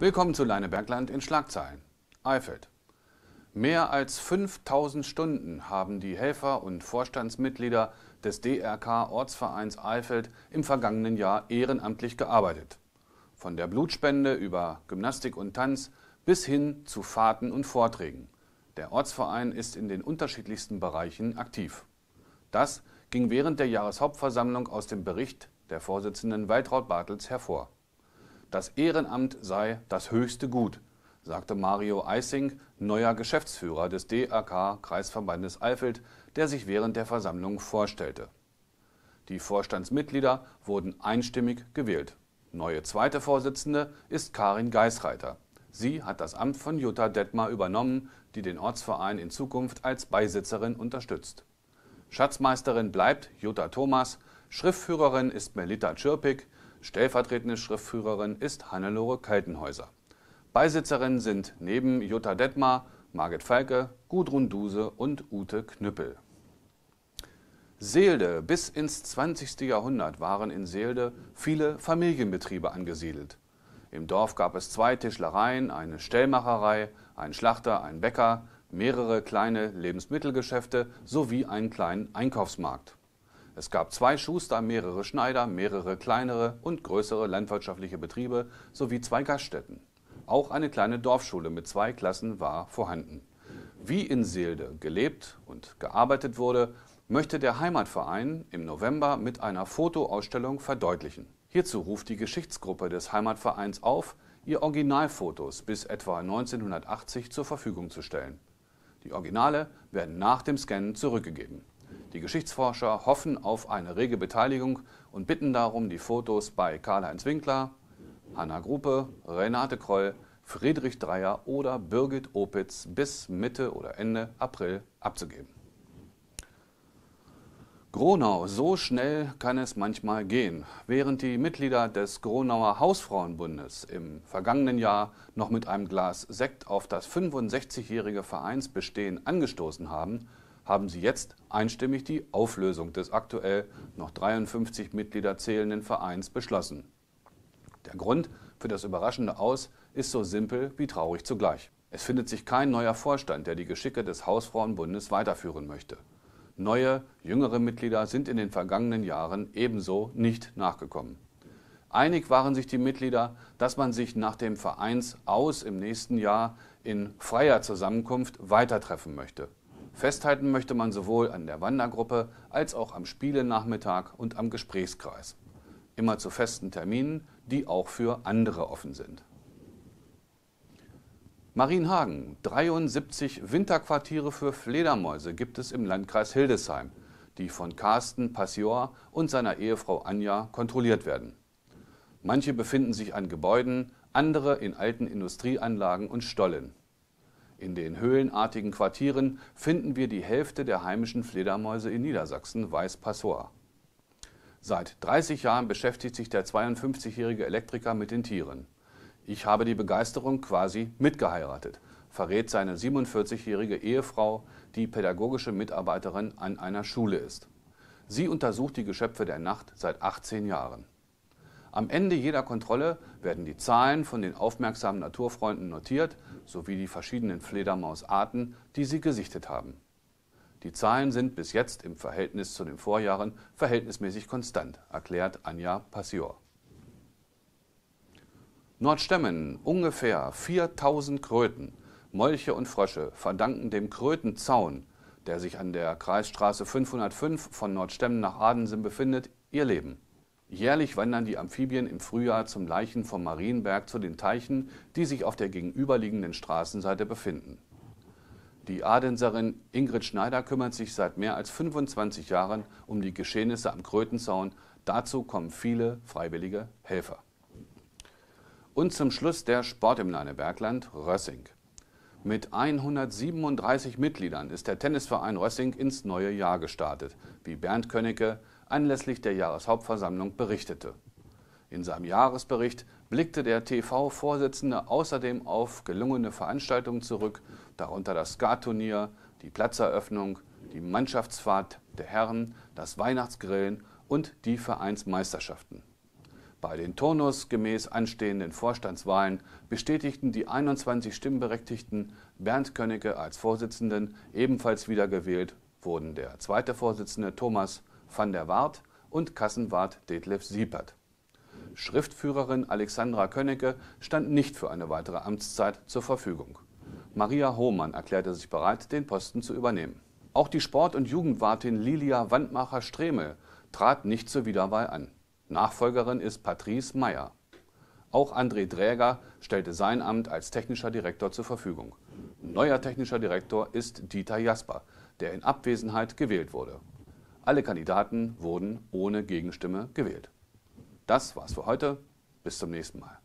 Willkommen zu Leinebergland in Schlagzeilen. Eifeld. Mehr als 5000 Stunden haben die Helfer und Vorstandsmitglieder des DRK Ortsvereins Eifeld im vergangenen Jahr ehrenamtlich gearbeitet. Von der Blutspende über Gymnastik und Tanz bis hin zu Fahrten und Vorträgen. Der Ortsverein ist in den unterschiedlichsten Bereichen aktiv. Das ging während der Jahreshauptversammlung aus dem Bericht der Vorsitzenden Waltraud Bartels hervor. Das Ehrenamt sei das höchste Gut, sagte Mario Eissing, neuer Geschäftsführer des DRK Kreisverbandes Eifeld, der sich während der Versammlung vorstellte. Die Vorstandsmitglieder wurden einstimmig gewählt. Neue zweite Vorsitzende ist Karin Geisreiter. Sie hat das Amt von Jutta Detmar übernommen, die den Ortsverein in Zukunft als Beisitzerin unterstützt. Schatzmeisterin bleibt Jutta Thomas, Schriftführerin ist Melita Schirpig, Stellvertretende Schriftführerin ist Hannelore Kaltenhäuser. Beisitzerinnen sind neben Jutta Detmar, Margit Falke, Gudrun Duse und Ute Knüppel. Seelde. Bis ins 20. Jahrhundert waren in Seelde viele Familienbetriebe angesiedelt. Im Dorf gab es zwei Tischlereien, eine Stellmacherei, einen Schlachter, einen Bäcker, mehrere kleine Lebensmittelgeschäfte sowie einen kleinen Einkaufsmarkt. Es gab zwei Schuster, mehrere Schneider, mehrere kleinere und größere landwirtschaftliche Betriebe sowie zwei Gaststätten. Auch eine kleine Dorfschule mit zwei Klassen war vorhanden. Wie in Seelde gelebt und gearbeitet wurde, möchte der Heimatverein im November mit einer Fotoausstellung verdeutlichen. Hierzu ruft die Geschichtsgruppe des Heimatvereins auf, ihr Originalfotos bis etwa 1980 zur Verfügung zu stellen. Die Originale werden nach dem Scannen zurückgegeben. Die Geschichtsforscher hoffen auf eine rege Beteiligung und bitten darum, die Fotos bei Karl-Heinz Winkler, Hanna Gruppe, Renate Kroll, Friedrich Dreier oder Birgit Opitz bis Mitte oder Ende April abzugeben. Gronau, so schnell kann es manchmal gehen. Während die Mitglieder des Gronauer Hausfrauenbundes im vergangenen Jahr noch mit einem Glas Sekt auf das 65-jährige Vereinsbestehen angestoßen haben, haben sie jetzt einstimmig die Auflösung des aktuell noch 53 Mitglieder zählenden Vereins beschlossen. Der Grund für das überraschende Aus ist so simpel wie traurig zugleich. Es findet sich kein neuer Vorstand, der die Geschicke des Hausfrauenbundes weiterführen möchte. Neue, jüngere Mitglieder sind in den vergangenen Jahren ebenso nicht nachgekommen. Einig waren sich die Mitglieder, dass man sich nach dem Vereins aus im nächsten Jahr in freier Zusammenkunft weitertreffen möchte. Festhalten möchte man sowohl an der Wandergruppe als auch am Spielenachmittag und am Gesprächskreis. Immer zu festen Terminen, die auch für andere offen sind. Marienhagen, 73 Winterquartiere für Fledermäuse gibt es im Landkreis Hildesheim, die von Carsten Passior und seiner Ehefrau Anja kontrolliert werden. Manche befinden sich an Gebäuden, andere in alten Industrieanlagen und Stollen. In den höhlenartigen Quartieren finden wir die Hälfte der heimischen Fledermäuse in Niedersachsen, weiß Passoa. Seit 30 Jahren beschäftigt sich der 52-jährige Elektriker mit den Tieren. Ich habe die Begeisterung quasi mitgeheiratet, verrät seine 47-jährige Ehefrau, die pädagogische Mitarbeiterin an einer Schule ist. Sie untersucht die Geschöpfe der Nacht seit 18 Jahren. Am Ende jeder Kontrolle werden die Zahlen von den aufmerksamen Naturfreunden notiert sowie die verschiedenen Fledermausarten, die sie gesichtet haben. Die Zahlen sind bis jetzt im Verhältnis zu den Vorjahren verhältnismäßig konstant, erklärt Anja Passior. Nordstämmen, ungefähr 4000 Kröten, Molche und Frösche verdanken dem Krötenzaun, der sich an der Kreisstraße 505 von Nordstämmen nach Adensen befindet, ihr Leben. Jährlich wandern die Amphibien im Frühjahr zum Leichen vom Marienberg zu den Teichen, die sich auf der gegenüberliegenden Straßenseite befinden. Die Adenserin Ingrid Schneider kümmert sich seit mehr als 25 Jahren um die Geschehnisse am Krötenzaun. Dazu kommen viele freiwillige Helfer. Und zum Schluss der Sport im Leinebergland, Rössing. Mit 137 Mitgliedern ist der Tennisverein Rössing ins neue Jahr gestartet, wie Bernd Könnecke anlässlich der Jahreshauptversammlung berichtete. In seinem Jahresbericht blickte der TV-Vorsitzende außerdem auf gelungene Veranstaltungen zurück, darunter das Skaturnier, die Platzeröffnung, die Mannschaftsfahrt der Herren, das Weihnachtsgrillen und die Vereinsmeisterschaften. Bei den turnusgemäß anstehenden Vorstandswahlen bestätigten die 21 Stimmberechtigten Bernd Könnecke als Vorsitzenden, ebenfalls wiedergewählt wurden der zweite Vorsitzende Thomas van der Waart und Kassenwart Detlef Siepert. Schriftführerin Alexandra Könnecke stand nicht für eine weitere Amtszeit zur Verfügung. Maria Hohmann erklärte sich bereit, den Posten zu übernehmen. Auch die Sport- und Jugendwartin Lilia Wandmacher-Stremel trat nicht zur Wiederwahl an. Nachfolgerin ist Patrice Meyer. Auch André Dräger stellte sein Amt als technischer Direktor zur Verfügung. Neuer technischer Direktor ist Dieter Jasper, der in Abwesenheit gewählt wurde. Alle Kandidaten wurden ohne Gegenstimme gewählt. Das war's für heute. Bis zum nächsten Mal.